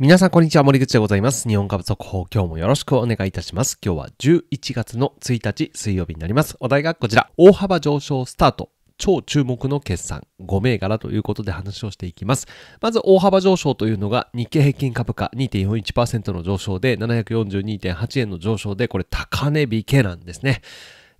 皆さん、こんにちは。森口でございます。日本株速報、今日もよろしくお願いいたします。今日は11月の1日、水曜日になります。お題がこちら。大幅上昇スタート。超注目の決算5銘柄ということで話をしていきます。まず大幅上昇というのが日経平均株価2.41%の上昇で742.8円の上昇でこれ高値引けなんですね。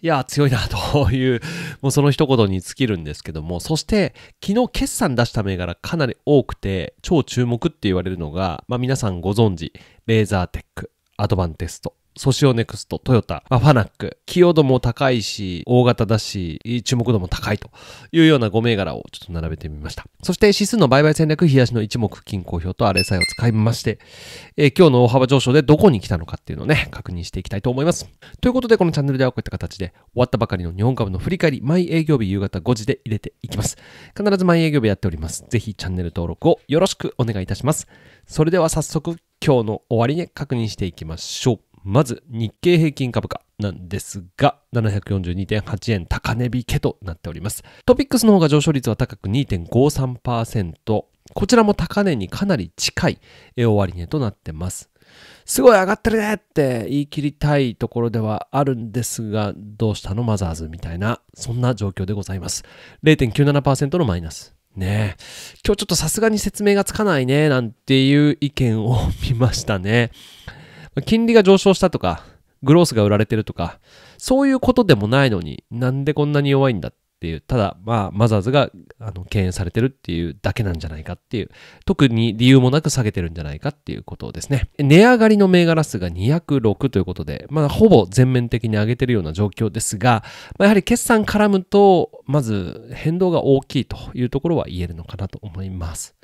いや、強いな、という、もうその一言に尽きるんですけども、そして、昨日決算出した銘柄かなり多くて、超注目って言われるのが、まあ皆さんご存知、レーザーテック、アドバンテスト、ソシオネクスト、トヨタ、まあ、ファナック、寄与度も高いし、大型だし、注目度も高いというような5銘柄をちょっと並べてみました。そして指数の売買戦略、冷やしの一目均衡表と RSI を使いまして、えー、今日の大幅上昇でどこに来たのかっていうのをね、確認していきたいと思います。ということで、このチャンネルではこういった形で、終わったばかりの日本株の振り返り、毎営業日夕方5時で入れていきます。必ず毎営業日やっております。ぜひチャンネル登録をよろしくお願いいたします。それでは早速、今日の終わりに確認していきましょう。まず日経平均株価なんですが、742.8円高値引けとなっております。トピックスの方が上昇率は高く2.53%。こちらも高値にかなり近い終値となってます。すごい上がってるねって言い切りたいところではあるんですが、どうしたのマザーズみたいな、そんな状況でございます。0.97%のマイナス。ねえ。今日ちょっとさすがに説明がつかないね、なんていう意見を見ましたね。金利が上昇したとか、グロースが売られてるとか、そういうことでもないのに、なんでこんなに弱いんだっていう、ただ、まあ、マザーズが、あの、敬遠されてるっていうだけなんじゃないかっていう、特に理由もなく下げてるんじゃないかっていうことですね。値上がりの銘柄数が206ということで、まあ、ほぼ全面的に上げてるような状況ですが、まあ、やはり決算絡むと、まず変動が大きいというところは言えるのかなと思います。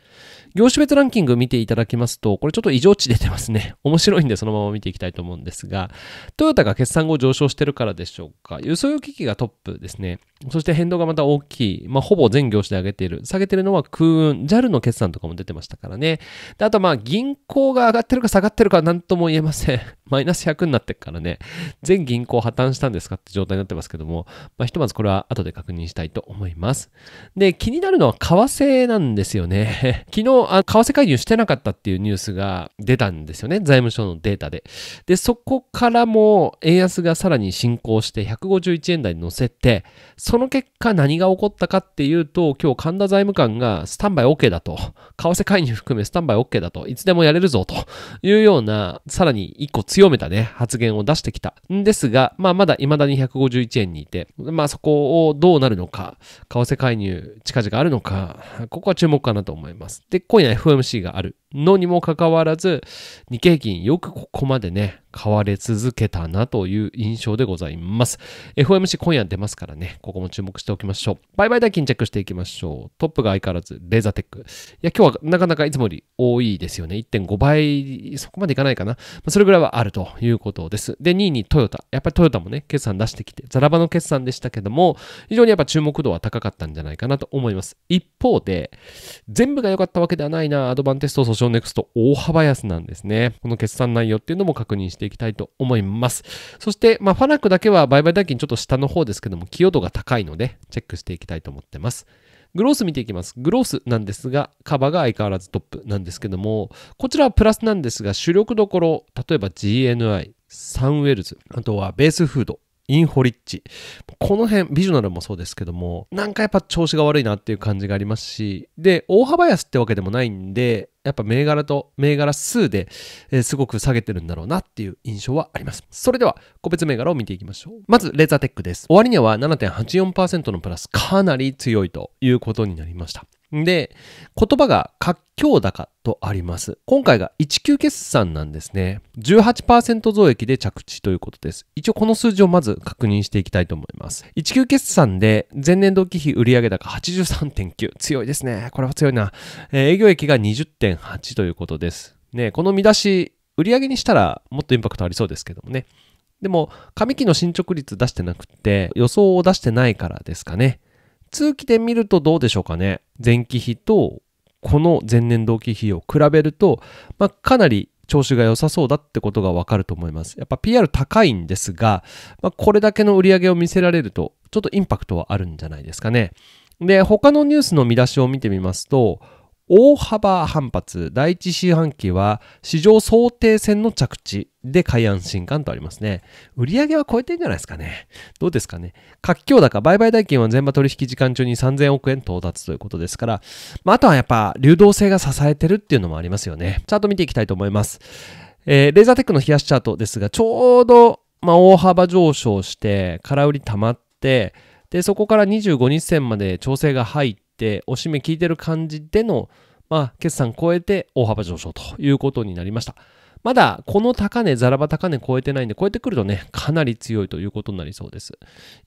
業種別ランキング見ていただきますと、これちょっと異常値出てますね。面白いんでそのまま見ていきたいと思うんですが、トヨタが決算後上昇してるからでしょうか。輸送用機器がトップですね。そして変動がまた大きい。まあ、ほぼ全業種で上げている。下げてるのは空運、JAL の決算とかも出てましたからね。であとまあ、銀行が上がってるか下がってるか何とも言えません。マイナス100になってっからね。全銀行破綻したんですかって状態になってますけども、まあ、ひとまずこれは後で確認したいと思います。で、気になるのは為替なんですよね。昨日、の為替介入してなかったっていうニュースが出たんですよね。財務省のデータで。で、そこからも円安がさらに進行して151円台に乗せて、その結果何が起こったかっていうと、今日神田財務官がスタンバイ OK だと、為替介入含めスタンバイ OK だと、いつでもやれるぞというような、さらに一個強めたね、発言を出してきたんですが、まあまだ未だに151円にいて、まあそこをどうなるのか、為替介入近々あるのか、ここは注目かなと思います。で、こに f m c があるのにもかかわらず、日経金よくここまでね、買われ続けたなという印象でございます。f m c 今夜出ますからね、ここも注目しておきましょう。売買代金チェックしていきましょう。トップが相変わらずレーザーテック。いや、今日はなかなかいつもより多いですよね。1.5倍、そこまでいかないかな。それぐらいはあるということです。で、2位にトヨタ。やっぱりトヨタもね、決算出してきて、ザラバの決算でしたけども、非常にやっぱ注目度は高かったんじゃないかなと思います。一方で、全部が良かったわけででないなアドバンテスト訴訟ネクスト大幅安なんですね。この決算内容っていうのも確認していきたいと思います。そして、まあ、ファナックだけは売買代金ちょっと下の方ですけども、寄与度が高いので、チェックしていきたいと思ってます。グロース見ていきます。グロースなんですが、カバーが相変わらずトップなんですけども、こちらはプラスなんですが、主力どころ、例えば GNI、サンウェルズ、あとはベースフード、インホリッチ。この辺、ビジョナルもそうですけども、なんかやっぱ調子が悪いなっていう感じがありますし、で、大幅安ってわけでもないんで、やっぱ銘柄と銘柄数で、えすごく下げてるんだろうなっていう印象はあります。それでは、個別銘柄を見ていきましょう。まず、レーザーテックです。終わりには7.84%のプラス、かなり強いということになりました。で、言葉が活況高とあります。今回が19決算なんですね。18%増益で着地ということです。一応この数字をまず確認していきたいと思います。19決算で前年同期比売上高83.9。強いですね。これは強いな。えー、営業益が20.8ということです。ね、この見出し、売上にしたらもっとインパクトありそうですけどもね。でも、上期の進捗率出してなくて、予想を出してないからですかね。通期で見るとどうでしょうかね。前期比とこの前年同期比を比べると、まあ、かなり調子が良さそうだってことがわかると思います。やっぱ PR 高いんですが、まあ、これだけの売り上げを見せられると、ちょっとインパクトはあるんじゃないですかね。で、他のニュースの見出しを見てみますと、大幅反発第一四半期は市場想定線の着地で開安新刊とありますね売上は超えてんじゃないですかねどうですかね活況高売買代金は前場取引時間中に3000億円到達ということですから、まあ、あとはやっぱ流動性が支えてるっていうのもありますよねチャート見ていきたいと思います、えー、レーザーテックの冷やしチャートですがちょうどまあ大幅上昇して空売り溜まってでそこから25日線まで調整が入ってて、押し目効いてる感じでの、まあ、決算超えて大幅上昇ということになりました。まだこの高値、ザラバ高値超えてないんで、超えてくるとね、かなり強いということになりそうです。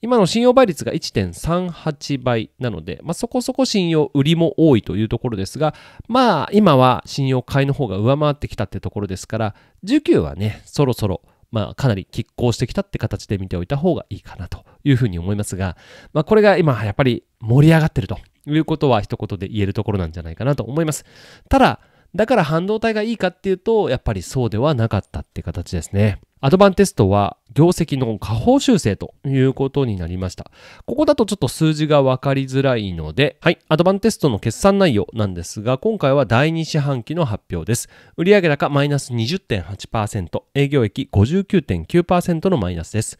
今の信用倍率が1.38倍なので、まあ、そこそこ信用売りも多いというところですが、まあ今は信用買いの方が上回ってきたってところですから、需給はね、そろそろまあ、かなり拮抗してきたって形で見ておいた方がいいかなというふうに思いますが、まあ、これが今、やっぱり盛り上がってるということは一言で言えるところなんじゃないかなと思います。ただ、だから半導体がいいかっていうと、やっぱりそうではなかったって形ですね。アドバンテストは業績の下方修正ということになりました。ここだとちょっと数字が分かりづらいので、はい、アドバンテストの決算内容なんですが、今回は第2四半期の発表です。売上高マイナス20.8%、営業益59.9%のマイナスです。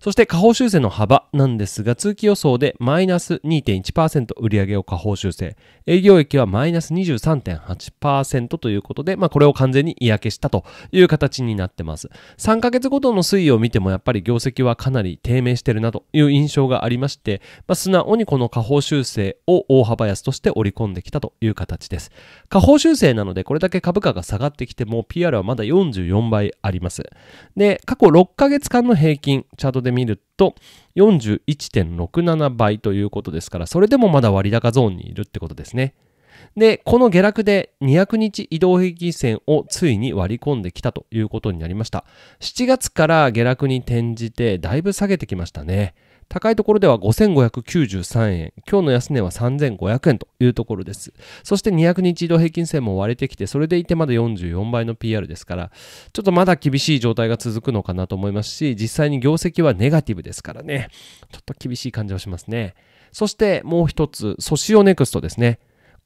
そして下方修正の幅なんですが、通期予想でマイナス2.1%売上を下方修正、営業益はマイナス23.8%ということで、まあ、これを完全に嫌気したという形になってます。3ヶ月ごとの推移を見てもやっぱり業績はかなり低迷してるなという印象がありまして、まあ、素直にこの下方修正を大幅安として織り込んできたという形です。下方修正なのでこれだけ株価が下がってきても PR はまだ44倍あります。で、過去6ヶ月間の平均、チャートでで見ると41.67倍ということですからそれでもまだ割高ゾーンにいるってことですねでこの下落で200日移動平均線をついに割り込んできたということになりました7月から下落に転じてだいぶ下げてきましたね高いところでは5593円、今日の安値は3500円というところです。そして200日移動平均線も割れてきて、それでいてまだ44倍の PR ですから、ちょっとまだ厳しい状態が続くのかなと思いますし、実際に業績はネガティブですからね、ちょっと厳しい感じはしますね。そしてもう一つ、ソシオネクストですね。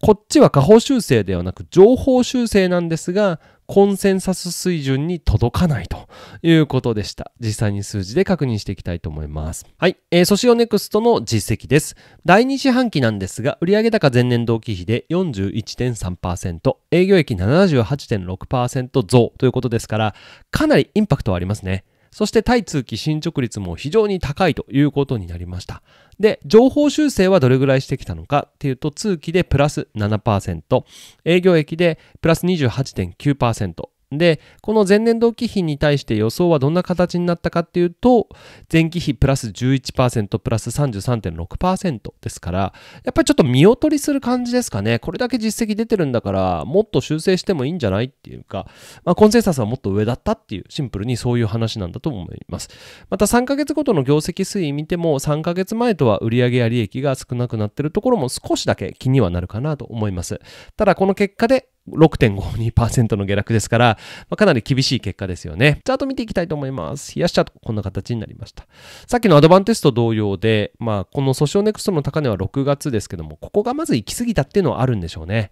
こっちは下方修正ではなく情報修正なんですが、コンセンサス水準に届かないということでした。実際に数字で確認していきたいと思います。はい。えー、ソシオネクストの実績です。第2四半期なんですが、売上高前年同期比で41.3%、営業益78.6%増ということですから、かなりインパクトはありますね。そして対通期進捗率も非常に高いということになりました。で、情報修正はどれぐらいしてきたのかっていうと、通期でプラス7%、営業益でプラス28.9%、で、この前年同期比に対して予想はどんな形になったかっていうと、前期比プラス11%プラス33.6%ですから、やっぱりちょっと見劣りする感じですかね。これだけ実績出てるんだから、もっと修正してもいいんじゃないっていうか、まあ、コンセンサスはもっと上だったっていう、シンプルにそういう話なんだと思います。また3ヶ月ごとの業績推移見ても、3ヶ月前とは売上や利益が少なくなってるところも少しだけ気にはなるかなと思います。ただこの結果で6.52%の下落ですから、まあ、かなり厳しい結果ですよね。チャート見ていきたいと思います。冷やしチャート、こんな形になりました。さっきのアドバンテスト同様で、まあ、この訴訟ネクストの高値は6月ですけども、ここがまず行き過ぎたっていうのはあるんでしょうね。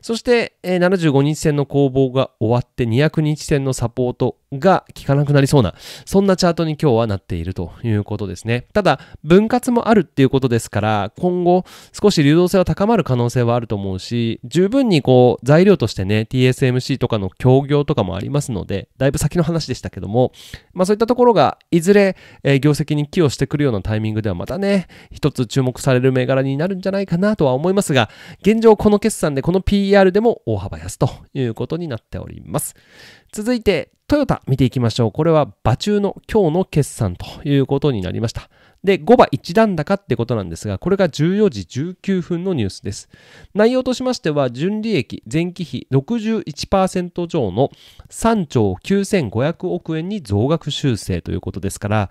そして、えー、75日線の攻防が終わって200日線のサポートが効かなくなりそうな、そんなチャートに今日はなっているということですね。ただ、分割もあるっていうことですから、今後少し流動性は高まる可能性はあると思うし、十分にこう、材料としてね、TSMC とかの協業とかもありますので、だいぶ先の話でしたけども、まあそういったところが、いずれ、えー、業績に寄与してくるようなタイミングではまたね、一つ注目される銘柄になるんじゃないかなとは思いますが、現状この決算でこの PR でも大幅安ということになっております。続いて、トヨタ見ていきましょう。これは場中の今日の決算ということになりました。で、5場1段高ってことなんですが、これが14時19分のニュースです。内容としましては、純利益、前期比61%上の3兆9500億円に増額修正ということですから、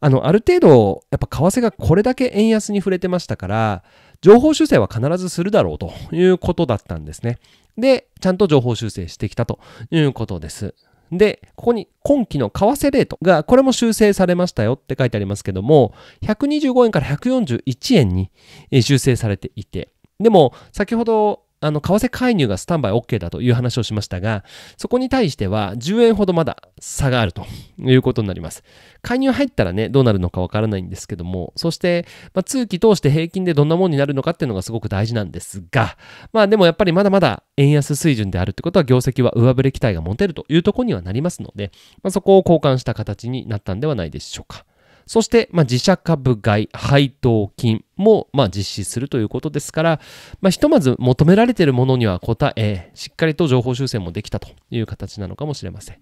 あの、ある程度、やっぱ為替がこれだけ円安に触れてましたから、情報修正は必ずするだろうということだったんですね。で、ちゃんと情報修正してきたということです。で、ここに今期の為替レートが、これも修正されましたよって書いてありますけども、125円から141円に修正されていて、でも、先ほどあの、為替介入がスタンバイ OK だという話をしましたが、そこに対しては10円ほどまだ差があるということになります。介入入ったらね、どうなるのかわからないんですけども、そして、まあ、通期通して平均でどんなもんになるのかっていうのがすごく大事なんですが、まあでもやっぱりまだまだ円安水準であるってことは業績は上振れ期待が持てるというところにはなりますので、まあ、そこを交換した形になったんではないでしょうか。そして、まあ、自社株買い、配当金も、まあ、実施するということですから、まあ、ひとまず求められているものには答え、しっかりと情報修正もできたという形なのかもしれません。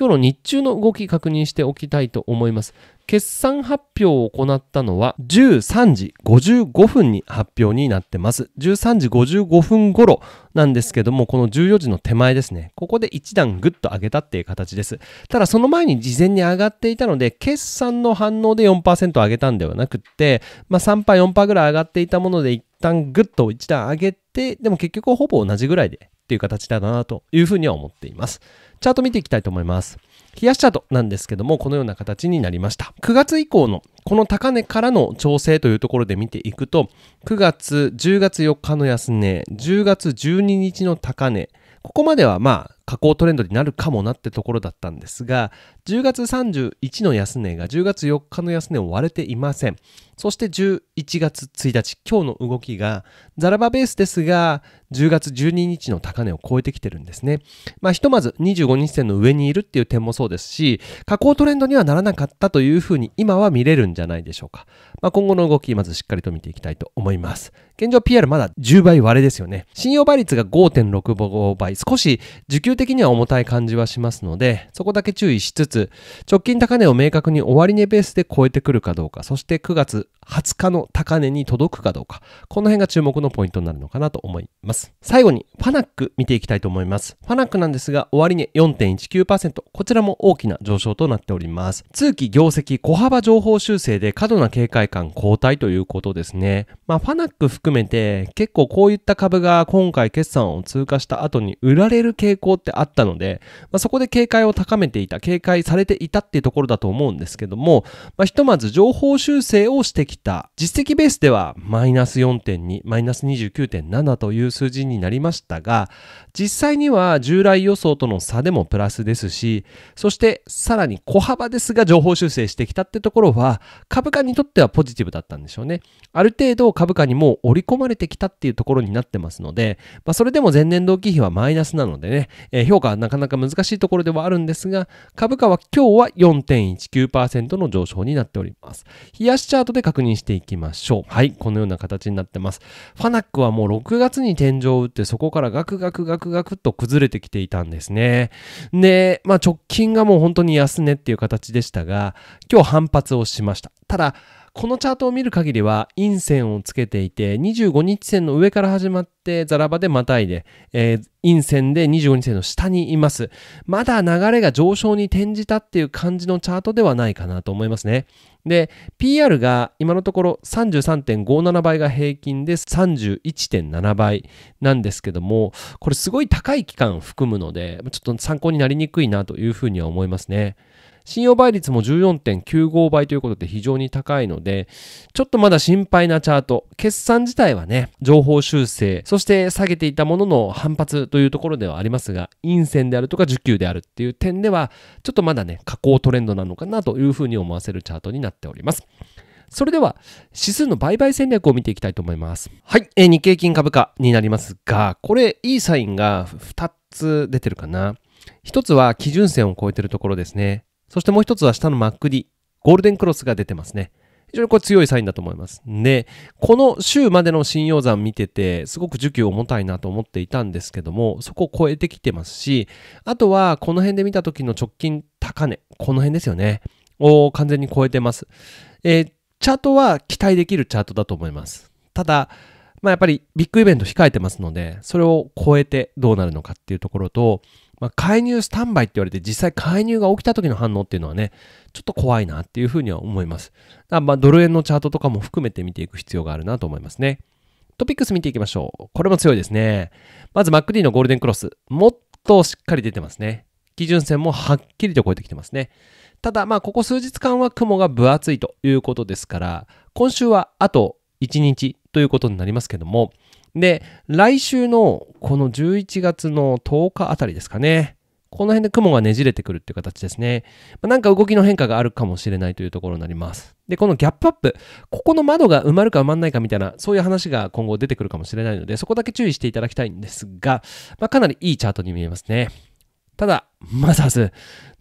今日の日中の動き確認しておきたいと思います。決算発表を行ったのは13時55分に発表になってます。13時55分頃なんですけども、この14時の手前ですね。ここで一段ぐっと上げたっていう形です。ただその前に事前に上がっていたので、決算の反応で4%上げたんではなくて、まあ3%、4%ぐらい上がっていたもので一旦ぐっと一段上げて、でも結局ほぼ同じぐらいでっていう形だなというふうには思っています。チャート見ていきたいと思います。冷やしチャートなんですけども、このような形になりました。9月以降のこの高値からの調整というところで見ていくと、9月、10月4日の安値、10月12日の高値、ここまではまあ、下降トレンドになるかもなってところだったんですが、10月31の安値が10月4日の安値を割れていません。そして11月1日、今日の動きが、ザラバベースですが、10月12日の高値を超えてきてるんですね。まあ、ひとまず25日線の上にいるっていう点もそうですし、下降トレンドにはならなかったというふうに今は見れるんじゃないでしょうか。まあ、今後の動き、まずしっかりと見ていきたいと思います。現状 PR まだ10倍割れですよね。信用倍率が5.65倍、少し受給的には重たい感じはしますので、そこだけ注意しつつ、直近高値を明確に終値ベースで超えてくるかどうか、そして9月20日の高値に届くかどうか、この辺が注目のポイントになるのかなと思います。。最後に、ファナック見ていきたいと思います。ファナックなんですが、終値4.19%、こちらも大きな上昇となっております。通期業績小幅情報修正で過度な警戒感後退ということですね。まあ、ファナック含めて、結構こういった株が今回決算を通過した後に売られる傾向ってあったので、まあ、そこで警戒を高めていた、警戒されていたっていうところだと思うんですけども、まあ、ひとまず情報修正をしてきた。実績ベースでは、マイナス4.2、マイナス29.7という数数字になりましたが、実際には従来予想との差でもプラスですし、そしてさらに小幅ですが情報修正してきたってところは、株価にとってはポジティブだったんでしょうね。ある程度株価にもう織り込まれてきたっていうところになってますので、まあ、それでも前年同期比はマイナスなのでね、えー、評価はなかなか難しいところではあるんですが、株価は今日は4.19%の上昇になっております。冷やしチャートで確認していきましょう。はい、このような形になってます。ファナックはもう6月に天井を打って、そこからガクガクガクがくっと崩れてきていたんですね。で、まあ直近がもう本当に安値っていう形でしたが、今日反発をしました。ただ、このチャートを見る限りは、陰線をつけていて、25日線の上から始まって、ザラバでまたいで、えー、陰線で25日線の下にいます。まだ流れが上昇に転じたっていう感じのチャートではないかなと思いますね。で、PR が今のところ33.57倍が平均で31.7倍なんですけども、これすごい高い期間含むので、ちょっと参考になりにくいなというふうには思いますね。信用倍率も14.95倍ということで非常に高いので、ちょっとまだ心配なチャート。決算自体はね、情報修正、そして下げていたものの反発というところではありますが、陰線であるとか受給であるっていう点では、ちょっとまだね、下降トレンドなのかなというふうに思わせるチャートになっております。それでは指数の売買戦略を見ていきたいと思います。はい、えー、日経金株価になりますが、これいいサインが2つ出てるかな。1つは基準線を超えてるところですね。そしてもう一つは下のマック D、ゴールデンクロスが出てますね。非常にこれ強いサインだと思います。で、この週までの信用山見てて、すごく需給重たいなと思っていたんですけども、そこを超えてきてますし、あとはこの辺で見た時の直近高値、この辺ですよね。を完全に超えてます。えー、チャートは期待できるチャートだと思います。ただ、まあ、やっぱりビッグイベント控えてますので、それを超えてどうなるのかっていうところと、まあ、介入スタンバイって言われて実際介入が起きた時の反応っていうのはね、ちょっと怖いなっていうふうには思います。まあドル円のチャートとかも含めて見ていく必要があるなと思いますね。トピックス見ていきましょう。これも強いですね。まず MacD のゴールデンクロス。もっとしっかり出てますね。基準線もはっきりと超えてきてますね。ただ、まあ、ここ数日間は雲が分厚いということですから、今週はあと1日ということになりますけども、で、来週のこの11月の10日あたりですかね。この辺で雲がねじれてくるっていう形ですね。まあ、なんか動きの変化があるかもしれないというところになります。で、このギャップアップ、ここの窓が埋まるか埋まんないかみたいな、そういう話が今後出てくるかもしれないので、そこだけ注意していただきたいんですが、まあ、かなりいいチャートに見えますね。ただ、マザーズ、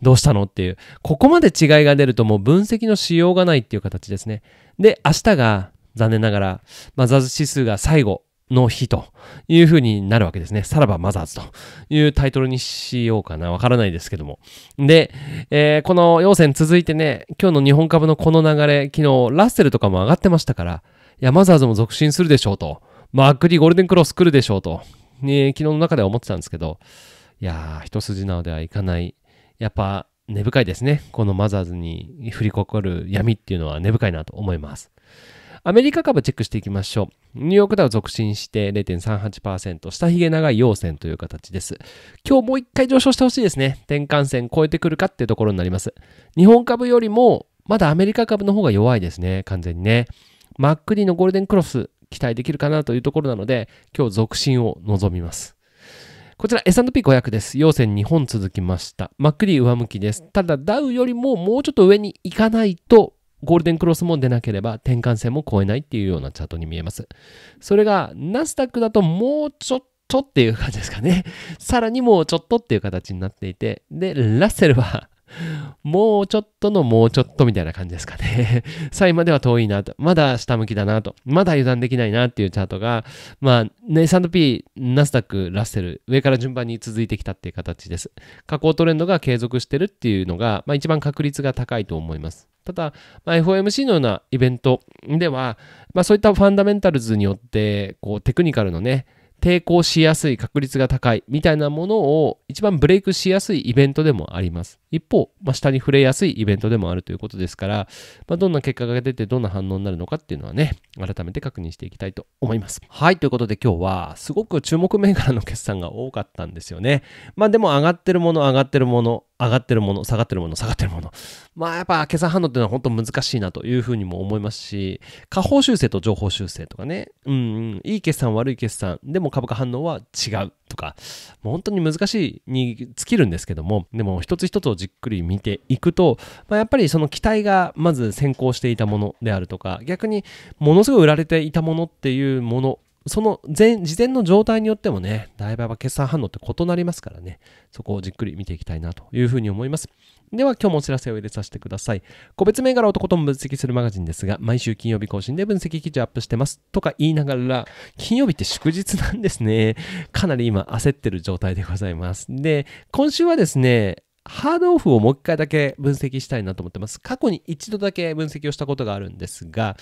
どうしたのっていう、ここまで違いが出るともう分析のしようがないっていう形ですね。で、明日が、残念ながら、マザーズ指数が最後、の日というふうになるわけですね。さらばマザーズというタイトルにしようかな。わからないですけども。で、えー、この要線続いてね、今日の日本株のこの流れ、昨日ラッセルとかも上がってましたから、いや、マザーズも続伸するでしょうと。まあ、クリゴールデンクロス来るでしょうと。ね、昨日の中では思ってたんですけど、いやー、一筋縄ではいかない。やっぱ、根深いですね。このマザーズに降りかかる闇っていうのは根深いなと思います。アメリカ株チェックしていきましょう。ニューヨークダウ続伸して0.38%、下髭長い陽線という形です。今日もう一回上昇してほしいですね。転換線超えてくるかっていうところになります。日本株よりも、まだアメリカ株の方が弱いですね、完全にね。マックリのゴールデンクロス、期待できるかなというところなので、今日続伸を望みます。こちら S&P500 です。陽線2本続きました。マックリ上向きです。ただ、ダウよりももうちょっと上に行かないと、ゴールデンクロスも出なければ転換線も超えないっていうようなチャートに見えます。それがナスダックだともうちょっとっていう感じですかね。さらにもうちょっとっていう形になっていて、で、ラッセルはもうちょっとのもうちょっとみたいな感じですかね。際 までは遠いなと。まだ下向きだなと。まだ油断できないなっていうチャートが、まあ、ね、S&P、ナスダック、ラッセル、上から順番に続いてきたっていう形です。下降トレンドが継続してるっていうのが、まあ一番確率が高いと思います。ただ、まあ、FOMC のようなイベントでは、まあそういったファンダメンタルズによって、こうテクニカルのね、抵抗しやすい確率が高いみたいなものを一番ブレイクしやすいイベントでもあります。一方、まあ、下に触れやすいイベントでもあるということですから、まあ、どんな結果が出てどんな反応になるのかっていうのはね、改めて確認していきたいと思います。はい、ということで今日はすごく注目銘柄の決算が多かったんですよね。まあでも上がってるもの、上がってるもの、上がってるもの、下がってるもの、下がってるもの。まあやっぱ決算反応っていうのは本当難しいなというふうにも思いますし、下方修正と情報修正とかね、うん、うん、いい決算悪い決算、でも株価反応は違う。とか、もう本当に難しいに尽きるんですけども、でも一つ一つをじっくり見ていくと、まあ、やっぱりその期待がまず先行していたものであるとか、逆にものすごい売られていたものっていうものその前、事前の状態によってもね、大売は決算反応って異なりますからね、そこをじっくり見ていきたいなというふうに思います。では今日もお知らせを入れさせてください。個別銘柄をとことん分析するマガジンですが、毎週金曜日更新で分析記事アップしてます。とか言いながら、金曜日って祝日なんですね。かなり今焦ってる状態でございます。で、今週はですね、ハードオフをもう一回だけ分析したいなと思ってます。過去に一度だけ分析をしたことがあるんですが、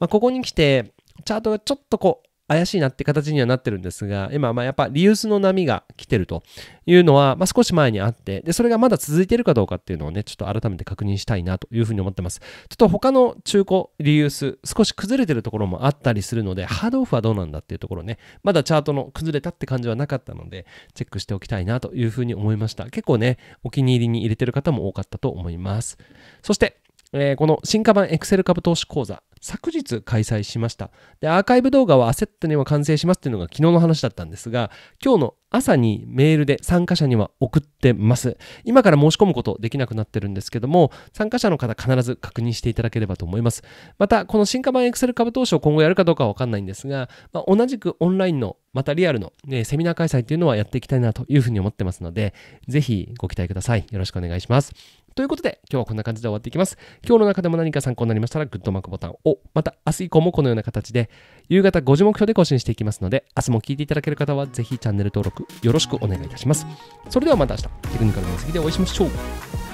まあ、ここに来て、チャートがちょっとこう、怪しいなって形にはなってるんですが、今、まあやっぱリユースの波が来てるというのは、まあ少し前にあって、で、それがまだ続いてるかどうかっていうのをね、ちょっと改めて確認したいなというふうに思ってます。ちょっと他の中古リユース、少し崩れてるところもあったりするので、ハードオフはどうなんだっていうところね、まだチャートの崩れたって感じはなかったので、チェックしておきたいなというふうに思いました。結構ね、お気に入りに入れてる方も多かったと思います。そして、えー、この進化版エクセル株投資講座、昨日開催しました。で、アーカイブ動画はアセットには完成しますっていうのが昨日の話だったんですが、今日の朝にメールで参加者には送ってます。今から申し込むことできなくなってるんですけども、参加者の方必ず確認していただければと思います。また、この進化版エクセル株投資を今後やるかどうかはわかんないんですが、まあ、同じくオンラインの、またリアルの、ね、セミナー開催というのはやっていきたいなというふうに思ってますので、ぜひご期待ください。よろしくお願いします。ということで、今日はこんな感じで終わっていきます。今日の中でも何か参考になりましたら、グッドマークボタンを、また明日以降もこのような形で、夕方5時目標で更新していきますので、明日も聞いていただける方は、ぜひチャンネル登録よろしくお願いいたします。それではまた明日、テクニカルの次でお会いしましょう。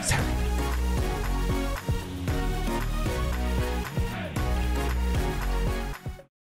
さよなら。